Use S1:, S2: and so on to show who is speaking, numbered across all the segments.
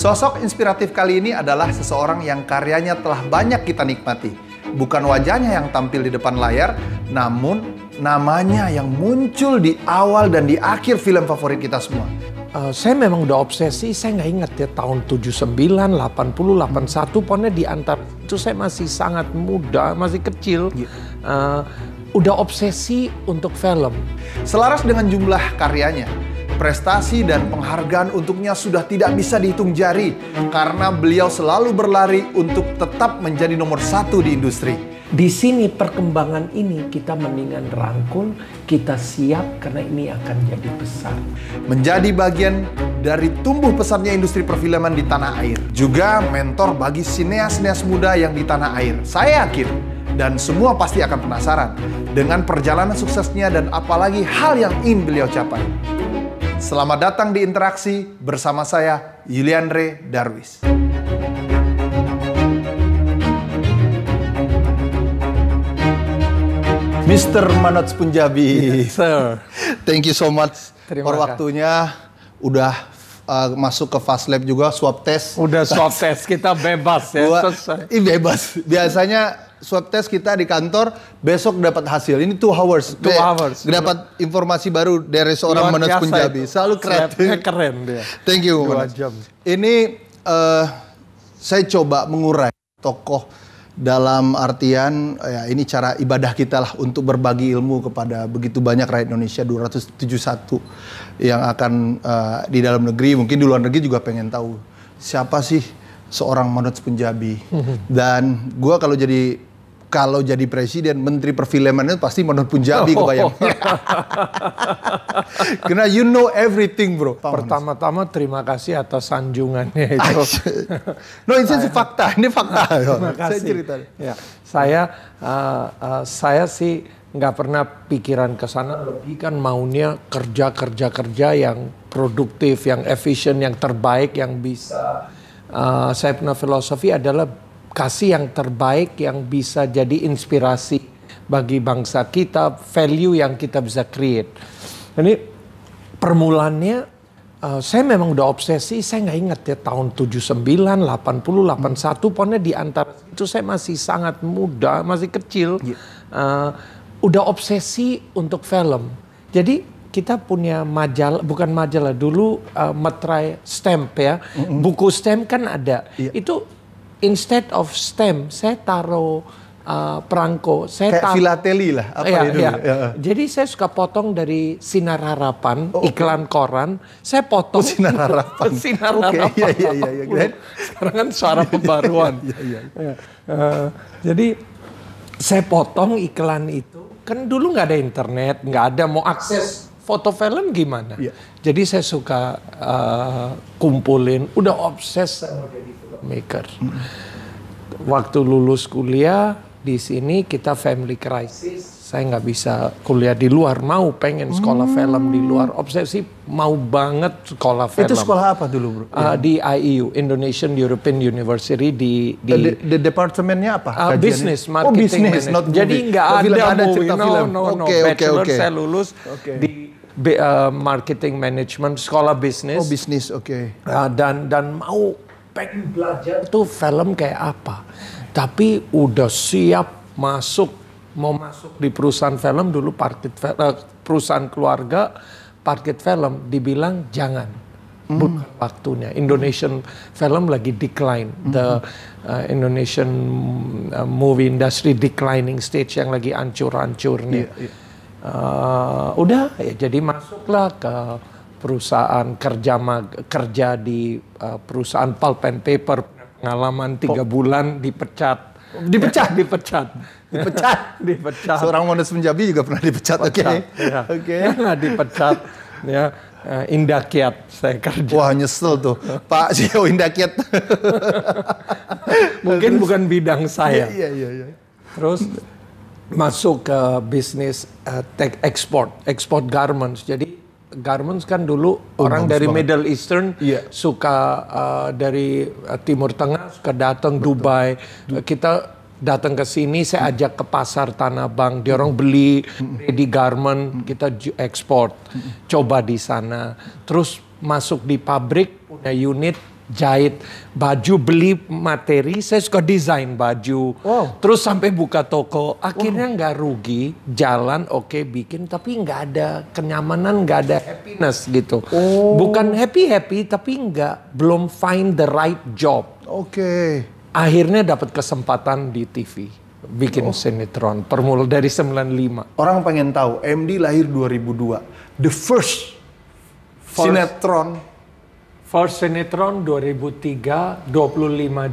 S1: Sosok inspiratif kali ini adalah seseorang yang karyanya telah banyak kita nikmati. Bukan wajahnya yang tampil di depan layar, namun namanya yang muncul di
S2: awal dan di akhir film favorit kita semua. Uh, saya memang udah obsesi, saya nggak ingat ya tahun 79, 80, 81, pokoknya di antar, itu saya masih sangat muda, masih kecil. Yeah. Iya. Uh, udah obsesi untuk film. Selaras
S1: dengan jumlah karyanya, Prestasi dan penghargaan untuknya sudah tidak bisa dihitung jari karena beliau selalu berlari untuk tetap menjadi nomor satu di industri.
S2: Di sini perkembangan ini kita mendingan rangkul, kita siap karena ini akan jadi besar.
S1: Menjadi bagian
S2: dari tumbuh pesatnya industri perfilman
S1: di tanah air. Juga mentor bagi sineas-sineas muda yang di tanah air. Saya yakin dan semua pasti akan penasaran dengan perjalanan suksesnya dan apalagi hal yang ingin beliau capai. Selamat datang di Interaksi bersama saya Yulianre Darwis. Mr. Manoj Punjabi. Yes, sir. Thank you so much Terima for waktunya. Udah uh, masuk ke fast lab juga swab test. Udah swab
S2: test, kita bebas ya. Gua,
S1: bebas. Biasanya swab test kita di kantor besok dapat hasil ini two hours two dia hours dapat informasi baru dari seorang manus Punjabi selalu keren
S2: keren dia thank you Dua jam.
S1: ini uh, saya coba mengurai tokoh dalam artian ya ini cara ibadah kita lah untuk berbagi ilmu kepada begitu banyak rakyat Indonesia 271 yang akan uh, di dalam negeri mungkin di luar negeri juga pengen tahu siapa sih seorang Manoj Punjabi hmm. dan gue kalau jadi kalau jadi presiden, menteri perfilman itu pasti menurut Punjabi oh. kebayang.
S2: Karena you know everything bro. Pertama-tama terima kasih atas sanjungannya itu. no, ini saya, fakta, ini fakta. terima kasih. Saya cerita. Ya. Saya, uh, uh, saya sih nggak pernah pikiran ke sana lebih kan maunya kerja kerja kerja yang produktif yang efisien yang terbaik yang bisa uh, saya punya filosofi adalah kasih yang terbaik yang bisa jadi inspirasi bagi bangsa kita, value yang kita bisa create. Ini permulaannya uh, saya memang udah obsesi, saya nggak ingat ya tahun 79, 80, 81, pokoknya di antara itu saya masih sangat muda, masih kecil. Yeah. Iya. Uh, udah obsesi untuk film. Jadi kita punya majalah, bukan majalah dulu uh, eh, metrai stamp ya. Mm -hmm. Buku stamp kan ada. Yeah. Itu instead of stem saya taruh uh, perangko saya kayak filateli lah apa iya, itu Iya. Iya. jadi saya suka potong dari sinar harapan oh, okay. iklan koran saya potong oh, sinar harapan sinar okay. Iya, harapan iya, iya, iya, sekarang kan suara iya, iya, pembaruan iya, iya, eh, jadi saya potong iklan itu kan dulu nggak ada internet nggak ada mau akses foto film gimana? Iya. Jadi saya suka uh, kumpulin, udah obses sama gitu maker. Waktu lulus kuliah di sini kita family crisis. Saya nggak bisa kuliah di luar, mau pengen sekolah hmm. film di luar. Obsesi mau banget sekolah film. Itu sekolah apa dulu, Bro? Uh, di IEU, Indonesian European University di di the, eh, the departmentnya apa? Uh, business, oh, marketing. Oh, business, not movie. Jadi nggak oh, ada, ada movie. Cerita no, film. no, no. Okay, Bachelor okay, okay. saya lulus okay. di uh, marketing management sekolah bisnis. Oh bisnis, oke. Okay. Uh, dan dan mau pengen belajar tuh film kayak apa. Tapi udah siap masuk mau masuk di perusahaan film dulu parkit eh, perusahaan keluarga parkit film dibilang jangan hmm. bukan waktunya Indonesian film lagi decline hmm. the uh, Indonesian uh, movie industry declining stage yang lagi ancur-ancur nih iya, iya. yeah, yeah. Uh, udah ya jadi masuklah ke perusahaan kerja kerja di uh, perusahaan pulp and paper pengalaman tiga bulan dipecat dipecat dipecat dipecat dipecat seorang Monas Punjabi juga pernah dipecat oke iya. oke okay. ya.
S1: dipecat ya uh, eh, indakiat saya kerja. Wah nyesel tuh Pak CEO
S2: indakiat Mungkin Terus, bukan bidang saya. Iya, iya, iya. Terus masuk ke bisnis uh, tech export, export garments. Jadi garments kan dulu oh, orang dari banget. Middle Eastern yeah. suka uh, dari eh, Timur Tengah suka datang Dubai. Du kita datang ke sini saya hmm. ajak ke pasar Tanah Abang dia orang beli hmm. ready garment, hmm. kita ekspor. Coba di sana. Terus masuk di pabrik punya unit jahit baju, beli materi, saya suka desain baju. Wow. Terus sampai buka toko, akhirnya nggak wow. rugi, jalan oke okay, bikin, tapi nggak ada kenyamanan, nggak ada happiness gitu. Oh. Bukan happy happy, tapi nggak belum find the right job. Oke. Okay. Akhirnya dapat kesempatan di TV bikin oh. sinetron permula dari 95. Orang pengen tahu MD lahir 2002.
S1: The first, first.
S2: sinetron First Sinetron 2003, 25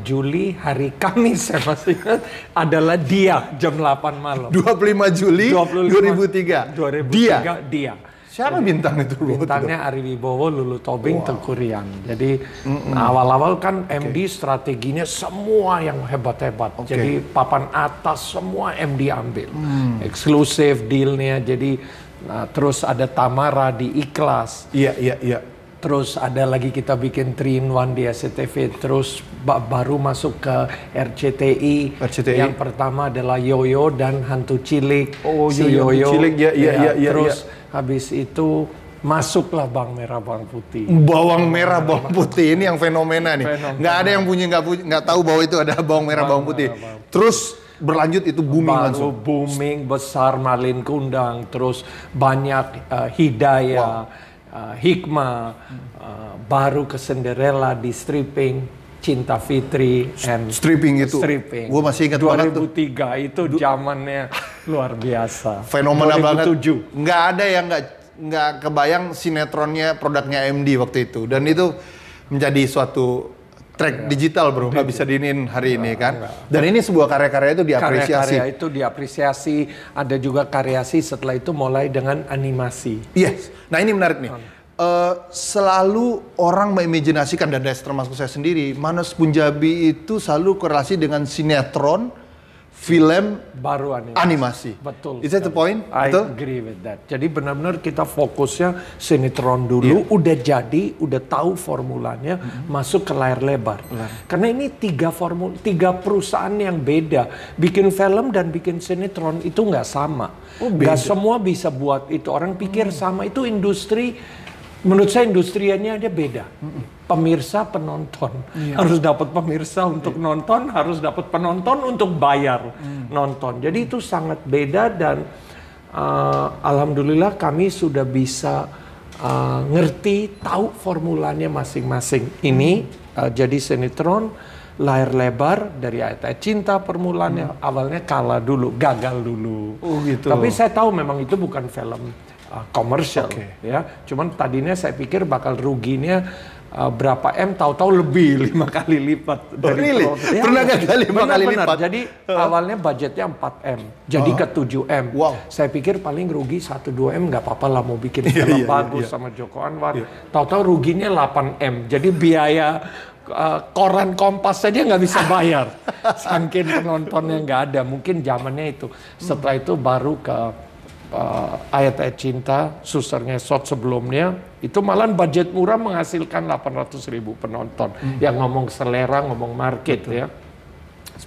S2: Juli, hari Kamis saya masih ingat, adalah dia jam 8 malam. 25 Juli 25, 2003. 2003 dia. dia. Siapa Jadi, bintang itu? Bintangnya Ari Wibowo, Lulu Tobing, wow. Tengku Rian. Jadi mm -mm. awal-awal kan okay. MD strateginya semua yang hebat-hebat. Okay. Jadi papan atas semua MD ambil. Mm. Eksklusif dealnya. Jadi nah, terus ada Tamara di Ikhlas. Iya, yeah, iya, yeah, iya. Yeah terus ada lagi kita bikin 3 in 1 di SCTV terus baru masuk ke RCTI. RCTI yang pertama adalah Yoyo dan Hantu Cilik oh si Yoyo, Yoyo. Cilik ya iya ya, ya, terus ya. habis itu masuklah bawang merah bawang putih
S1: bawang merah bawang putih ini yang fenomena nih fenomena. nggak ada yang punya nggak punya nggak tahu bahwa itu ada bawang merah bawang, bawang putih merah, bawang. terus berlanjut itu
S2: booming Baru langsung. booming besar malin Kundang terus banyak uh, Hidayah. Wow uh, hikmah, uh, baru ke Cinderella di stripping, Cinta Fitri, and stripping itu. Stripping. Gue masih ingat 2003 banget tuh. itu zamannya luar biasa. Fenomena 2007. banget. Nggak ada yang nggak nggak
S1: kebayang sinetronnya produknya MD waktu itu dan itu menjadi suatu
S2: track iya. digital bro nggak iya. bisa diniin hari ini kan iya.
S1: dan ini sebuah karya-karya itu diapresiasi karya-karya
S2: itu diapresiasi ada juga karyasi setelah itu mulai dengan animasi yes nah ini menarik nih Uh, selalu
S1: orang mengimajinasikan dan termasuk saya sendiri manus Punjabi itu selalu korelasi dengan sinetron film
S2: baru animasi. animasi. Betul. Is that the point? I Betul? agree with that. Jadi benar-benar kita fokusnya sinetron dulu, yeah. udah jadi, udah tahu formulanya, mm-hmm. masuk ke layar lebar. -hmm. Karena ini tiga formul, tiga perusahaan yang beda. Bikin film dan bikin sinetron itu nggak sama. Oh, Gak semua bisa buat itu. Orang pikir hmm. sama itu industri menurut saya industriannya dia beda. Pemirsa penonton iya. harus dapat pemirsa untuk iya. nonton, harus dapat penonton untuk bayar mm. nonton. Jadi itu sangat beda dan uh, alhamdulillah kami sudah bisa uh, ngerti tahu formulanya masing-masing. Ini uh, jadi sinetron layar lebar dari ayat-ayat cinta permulaannya hmm. awalnya kalah dulu, gagal dulu. Oh gitu. Tapi saya tahu memang itu bukan film uh, ah, komersial okay. ya. Cuman tadinya saya pikir bakal ruginya uh, berapa M tahu-tahu lebih lima kali lipat oh, dari oh, really? ya, pernah ya. kali lima kali benar. lipat. Jadi uh. awalnya budgetnya 4 M, jadi uh. ke 7 M. Wow. Saya pikir paling rugi 1 2 M nggak apa-apa lah mau bikin yeah, film yeah, bagus yeah. sama Joko Anwar. Yeah. Tahu-tahu ruginya 8 M. Jadi biaya Uh, koran kompas saja nggak bisa bayar, saking penontonnya nggak ada. Mungkin zamannya itu. Setelah itu baru ke Eh, ayat-ayat cinta, suster shot sebelumnya, itu malah budget murah menghasilkan 800 ribu penonton hmm. yang ngomong selera, ngomong market Betul. ya.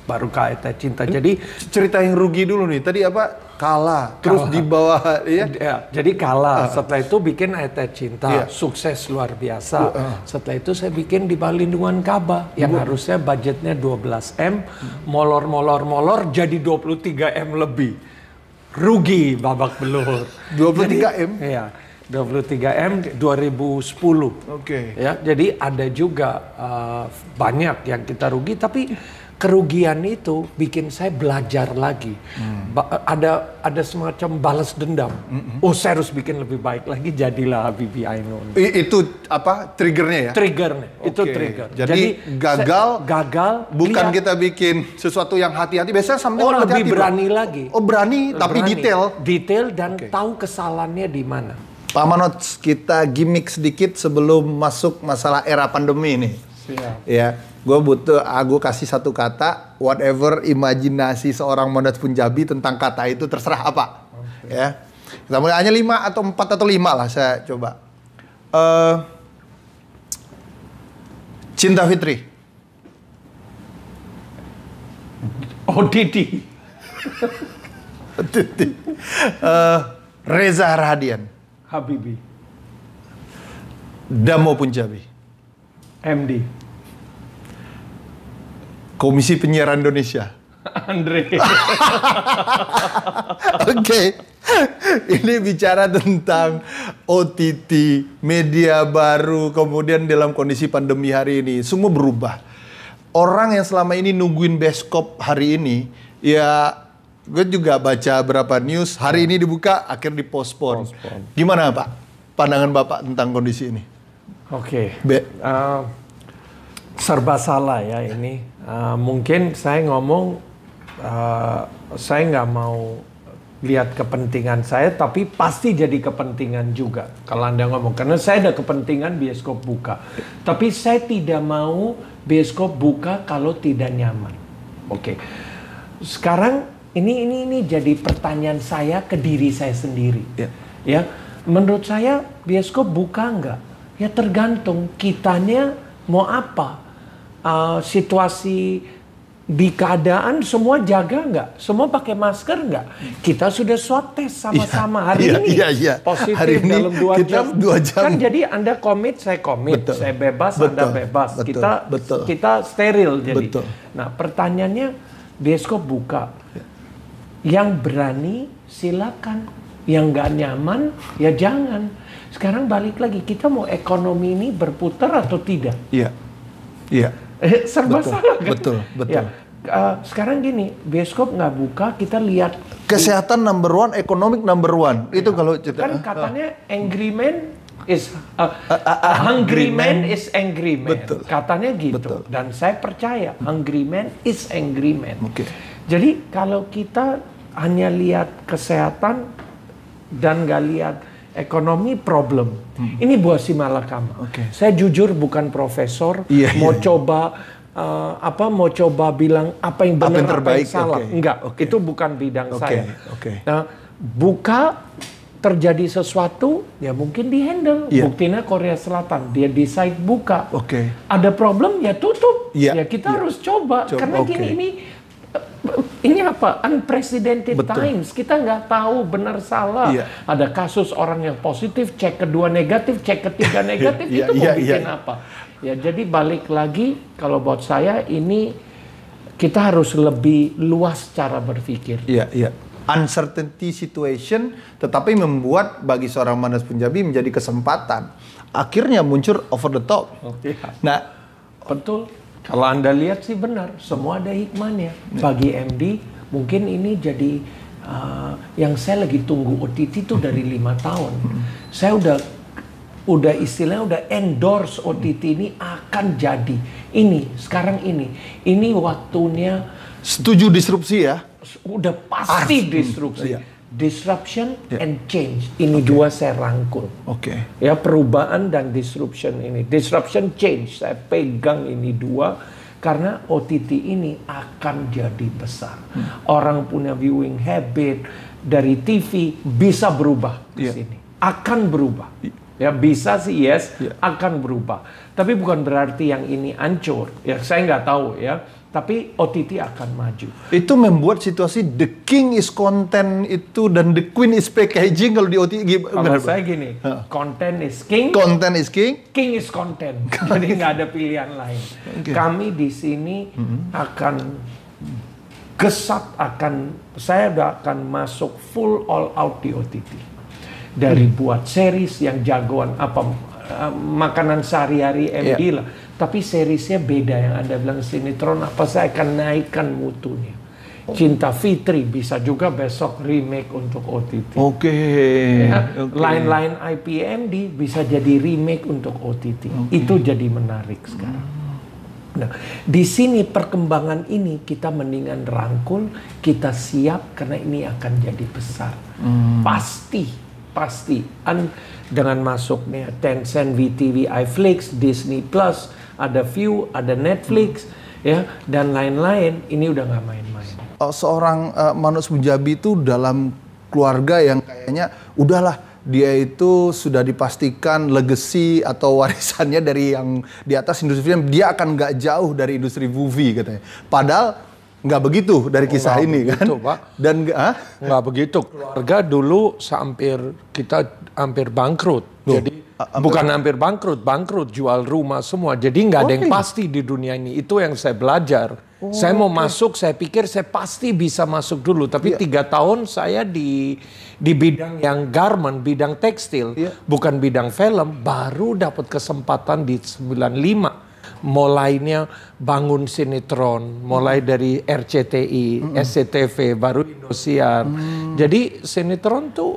S2: Baru ke ayat-ayat cinta. Hmm? Jadi cerita yang rugi dulu nih. Tadi apa? Kalah. Terus kalah. di bawah ya. ya jadi kalah. Uh. Setelah itu bikin ayat-ayat cinta, yeah. sukses luar biasa. Uh. Setelah itu saya bikin di Bali Lindungan Kaba yang harusnya budgetnya 12 M, molor-molor-molor jadi 23 M lebih rugi babak belur. 23 M? Iya. 23 M 2010. Oke. Okay. Ya, jadi ada juga uh, banyak yang kita rugi tapi kerugian itu bikin saya belajar lagi. Hmm. Ba eh, ada ada semacam balas dendam. Hmm. Oh, saya harus bikin lebih baik lagi. Jadilah Habibie Ainun. I itu
S1: apa triggernya ya? Triggernya. Okay. Itu trigger. Jadi, Jadi gagal gagal bukan lihat. kita bikin sesuatu yang hati-hati. Biasanya sampai orang oh, lebih berani
S2: bro. lagi. Oh, berani tapi berani. detail. Detail dan okay. tahu kesalahannya di mana.
S1: Pak Manot, kita gimmick sedikit sebelum masuk masalah era pandemi ini. Siap. Ya gue butuh ah, kasih satu kata whatever imajinasi seorang Mondat Punjabi tentang kata itu terserah apa okay. ya kita mulai hanya lima atau empat atau lima lah saya coba uh, cinta Fitri oh Didi didi uh, Reza Radian. Habibi Damo Punjabi MD Komisi Penyiaran Indonesia.
S2: Andre. Oke.
S1: Okay. Ini bicara tentang OTT, media baru, kemudian dalam kondisi pandemi hari ini semua berubah. Orang yang selama ini nungguin beskop hari ini, ya gue juga baca berapa news hari ini dibuka akhirnya dipospon. Gimana Pak?
S2: Pandangan Bapak tentang kondisi ini? Oke. Okay. uh, eh, serba salah ya ini Eh, mungkin saya ngomong uh, saya nggak mau lihat kepentingan saya tapi pasti jadi kepentingan juga kalau anda ngomong karena saya ada kepentingan bioskop buka tapi saya tidak mau bioskop buka kalau tidak nyaman oke okay. sekarang ini ini ini jadi pertanyaan saya ke diri saya sendiri ya, ya menurut saya bioskop buka nggak ya tergantung kitanya mau apa uh, situasi di keadaan semua jaga nggak? Semua pakai masker nggak? Kita sudah swab test sama-sama iya, hari ya, ini. ya, Positif hari ini dalam dua kita jam. jam. Kan jadi Anda komit, saya komit, betul. saya bebas, betul. Anda bebas. Betul. Kita betul. kita steril jadi. Betul. Nah, pertanyaannya bioskop buka. Yang berani silakan, yang nggak nyaman ya jangan. Sekarang balik lagi kita mau ekonomi ini berputar atau tidak?
S1: Iya. Iya.
S2: Eh, serba betul, salah kan? Betul, betul. Ya. Uh, sekarang gini, bioskop nggak buka, kita lihat
S1: kesehatan number one, ekonomik number one. Itu ya. kalau cerita. Kan ah. katanya
S2: uh. angry man is uh, uh, uh, hungry man, man is angry man. Betul. Katanya gitu. Betul. Dan saya percaya hungry man is angry man. Oke. Okay. Jadi kalau kita hanya lihat kesehatan dan nggak lihat ekonomi problem. Hmm. Ini buat si Malakama. Okay. Saya jujur bukan profesor, yeah, iya. mau coba uh, apa mau coba bilang apa yang benar apa yang, terbaik, apa yang salah. Okay. Enggak, okay. itu bukan bidang okay. saya. Okay. Nah, buka terjadi sesuatu ya mungkin dihandle. Yeah. Buktinya Korea Selatan dia decide buka. Okay. Ada problem ya tutup. Yeah. Ya kita yeah. harus coba, coba. karena okay. gini ini ini apa unprecedented Betul. times kita nggak tahu benar salah iya. ada kasus orang yang positif cek kedua negatif cek ketiga negatif iya, itu iya, mau iya, bikin iya. apa ya jadi balik lagi kalau buat saya ini kita harus lebih luas cara berpikir
S1: iya iya uncertainty situation tetapi membuat bagi seorang Manas Punjabi menjadi
S2: kesempatan akhirnya muncul over the top oh, iya. nah betul kalau Anda lihat sih benar, semua ada hikmahnya. Bagi MD, mungkin ini jadi uh, yang saya lagi tunggu OTT itu dari lima tahun. Saya udah udah istilahnya udah endorse OTT ini akan jadi ini sekarang ini ini waktunya setuju disrupsi ya udah pasti disrupsi. disrupsi iya disruption yeah. and change. Ini okay. dua saya rangkul. Oke. Okay. Ya perubahan dan disruption ini. Disruption change saya pegang ini dua karena OTT ini akan jadi besar. Hmm. Orang punya viewing habit dari TV bisa berubah di yeah. sini. Akan berubah. Ya bisa sih yes, yeah. akan berubah. Tapi bukan berarti yang ini ancur, Ya saya nggak tahu ya tapi OTT akan maju.
S1: Itu membuat situasi the king is content itu dan the queen is packaging kalau di OTT Kalau benar, saya
S2: gini, huh? content is king. Content is king. King is content. Jadi nggak ada pilihan lain. Okay. Kami di sini -hmm. akan gesat akan saya udah akan masuk full all out di OTT. Dari hmm. buat series yang jagoan apa eh, makanan sehari-hari MD yeah. lah tapi serisnya beda yang Anda bilang sinetron apa saya akan naikkan mutunya. Cinta Fitri bisa juga besok remake untuk OTT. Oke. Ya, okay. Lain-lain IPMD bisa jadi remake untuk OTT. Okay. Itu jadi menarik sekarang. Nah, di sini perkembangan ini kita mendingan rangkul, kita siap karena ini akan jadi besar. Hmm. Pasti, pasti. dengan masuknya Tencent, VTV, iFlix, Disney Plus, ada view, ada Netflix, hmm. ya dan lain-lain. Ini udah nggak main-main.
S1: Eh, seorang uh, eh, Manus itu dalam keluarga yang kayaknya udahlah dia itu sudah dipastikan legacy atau warisannya dari yang di atas industri film dia akan nggak jauh dari industri movie katanya. Padahal nggak begitu dari oh, kisah oh, ini kan? begitu, kan? Pak. Dan
S2: ah? nggak begitu. Keluarga dulu hampir kita hampir bangkrut. Loh, Jadi Bukan hampir bangkrut, bangkrut, jual rumah semua. Jadi nggak ada yang oh, iya. pasti di dunia ini. Itu yang saya belajar. Oh, saya mau okay. masuk, saya pikir saya pasti bisa masuk dulu. Tapi yeah. tiga tahun saya di di bidang yang garment, bidang tekstil, yeah. bukan bidang film. Baru dapat kesempatan di 95 mulainya bangun sinetron, mulai hmm. dari RCTI, -hmm. SCTV, baru Indosiar. Mm. Jadi sinetron tuh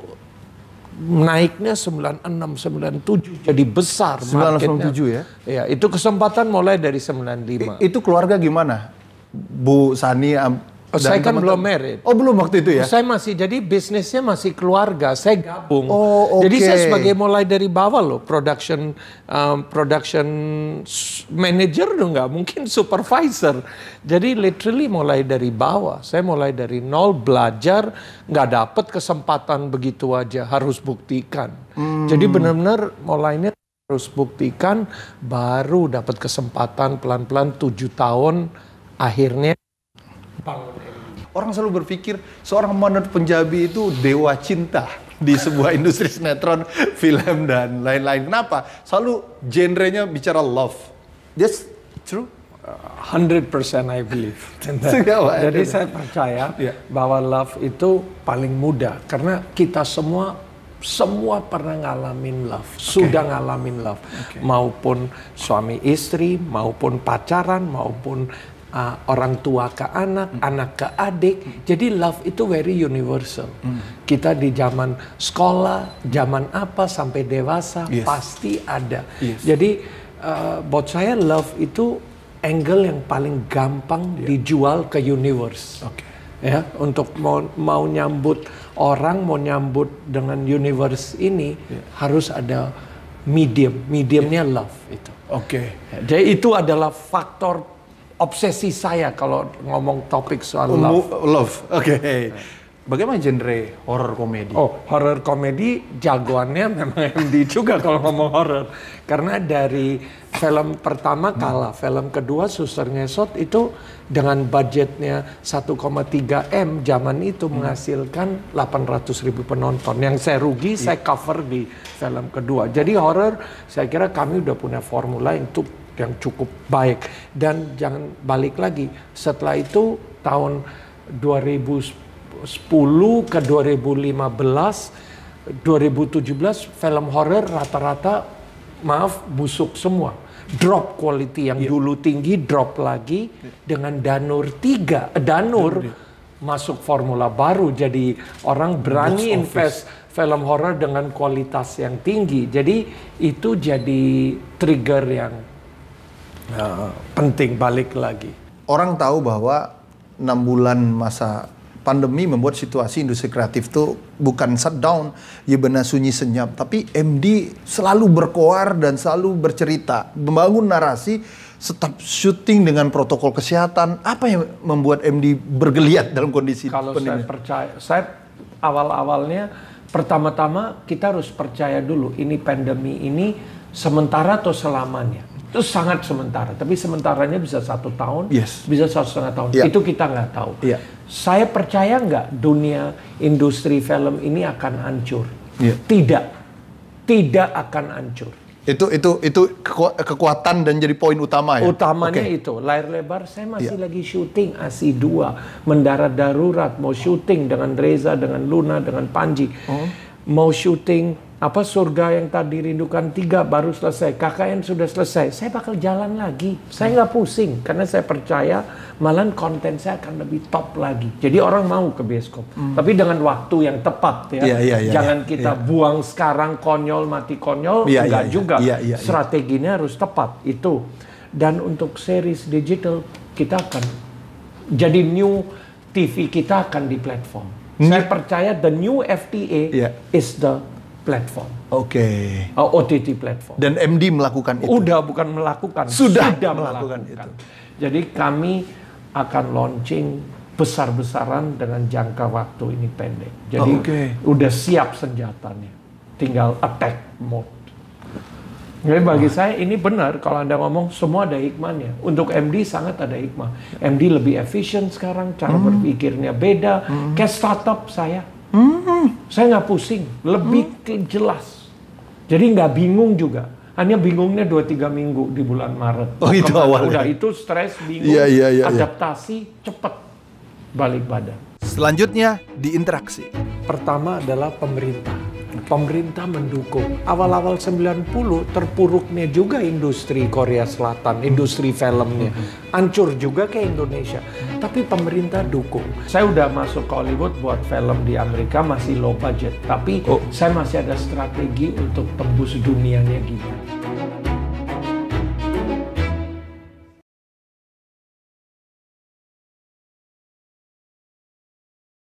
S2: naiknya 9697 tujuh jadi besar 96 97 ya. Iya, itu kesempatan mulai dari 95. I,
S1: itu keluarga gimana? Bu Sani Oh, saya kan belum married.
S2: Oh, belum waktu itu ya? Saya masih, jadi bisnisnya masih keluarga. Saya gabung. Oh, okay. Jadi saya sebagai mulai dari bawah loh. Production um, production manager dong nggak mungkin supervisor. Jadi literally mulai dari bawah. Saya mulai dari nol belajar. Nggak dapet kesempatan begitu aja. Harus buktikan. Hmm. Jadi benar-benar mulainya harus buktikan. Baru dapat kesempatan pelan-pelan tujuh tahun. Akhirnya bangun Orang selalu berpikir seorang
S1: Manut penjabi itu dewa cinta di sebuah industri sinetron, film dan lain-lain. Kenapa? Selalu genrenya bicara love. This true.
S2: 100% uh, I believe. Jadi saya percaya yeah. bahwa love itu paling mudah karena kita semua semua pernah ngalamin love, okay. sudah ngalamin love, okay. maupun suami istri, maupun pacaran, maupun uh, orang tua ke anak, hmm. anak ke adik. Hmm. Jadi love itu very universal. Hmm. Kita di zaman sekolah, zaman apa sampai dewasa yes. pasti ada. Yes. Jadi uh, buat saya love itu angle yang paling gampang yeah. dijual ke universe. Okay. Ya, untuk mau mau nyambut orang mau nyambut dengan universe ini yeah. harus ada medium. Mediumnya yeah. love itu. Oke. Okay. Jadi itu adalah faktor obsesi saya kalau ngomong topik soal um, love. Love, oke. Okay. Bagaimana genre horror komedi? Oh, horror komedi jagoannya memang MD juga kalau ngomong horror. Karena dari film pertama kalah, hmm. film kedua Suster Ngesot itu dengan budgetnya 1,3 M zaman itu hmm. menghasilkan 800 ribu penonton. Yang saya rugi, yeah. saya cover di film kedua. Jadi horror, saya kira kami udah punya formula untuk yang cukup baik dan jangan balik lagi setelah itu tahun 2010 ke 2015 2017 film horor rata-rata maaf busuk semua drop quality yang yeah. dulu tinggi drop lagi dengan Danur 3 eh, Danur iya. masuk formula baru jadi orang berani invest film horor dengan kualitas yang tinggi. Jadi itu jadi trigger yang uh, penting balik lagi.
S1: Orang tahu bahwa enam bulan masa pandemi membuat situasi industri kreatif tuh bukan shutdown, ya benar sunyi senyap, tapi MD selalu berkoar dan selalu bercerita, membangun narasi, tetap syuting
S2: dengan protokol kesehatan. Apa yang membuat MD bergeliat dalam kondisi Kalau pandemi? saya percaya, saya awal-awalnya pertama-tama kita harus percaya dulu ini pandemi ini sementara atau selamanya itu sangat sementara. Tapi sementaranya bisa satu tahun, yes. bisa satu setengah tahun. Yeah. Itu kita nggak tahu. Yeah. Saya percaya nggak dunia industri film ini akan hancur? Yeah. Tidak, tidak akan hancur.
S1: Itu itu itu kekuatan dan jadi poin utama ya. Utamanya okay.
S2: itu layar lebar. Saya masih yeah. lagi syuting Asi 2 mendarat darurat mau syuting dengan Reza, dengan Luna, dengan Panji, oh. mau syuting apa surga yang tak dirindukan tiga baru selesai KKN sudah selesai saya bakal jalan lagi saya nggak pusing karena saya percaya malah konten saya akan lebih top lagi jadi orang mau ke bioskop hmm. tapi dengan waktu yang tepat ya yeah, yeah, yeah, jangan yeah, kita yeah. buang sekarang konyol mati konyol yeah, enggak iya, yeah, juga yeah, yeah, yeah, strateginya harus tepat itu dan untuk series digital kita akan jadi new TV kita akan di platform saya percaya the new FTA yeah. is the platform. Oke. Okay. Oh, OTT platform. Dan MD melakukan itu. Udah bukan melakukan, sudah, sudah melakukan, melakukan itu. Jadi kami akan launching besar-besaran dengan jangka waktu ini pendek. Jadi okay. udah siap senjatanya. Tinggal attack mode. Jadi bagi saya ini benar kalau Anda ngomong semua ada hikmahnya. Untuk MD sangat ada hikmah. MD lebih efisien sekarang, cara hmm. berpikirnya beda. Hmm. Kayak startup saya Hmm, saya nggak pusing, lebih hmm. jelas. Jadi nggak bingung juga. Hanya bingungnya dua tiga minggu di bulan Maret. Oh itu awalnya. Udah itu stres, bingung, yeah, yeah, yeah, iya. adaptasi, yeah. cepat balik badan. Selanjutnya di interaksi. Pertama adalah pemerintah pemerintah mendukung. Awal-awal 90 terpuruknya juga industri Korea Selatan, industri filmnya. Hancur juga ke Indonesia. Tapi pemerintah dukung. Saya udah masuk ke Hollywood buat film di Amerika masih low budget. Tapi oh. saya masih ada strategi untuk tembus dunianya gimana. Gitu.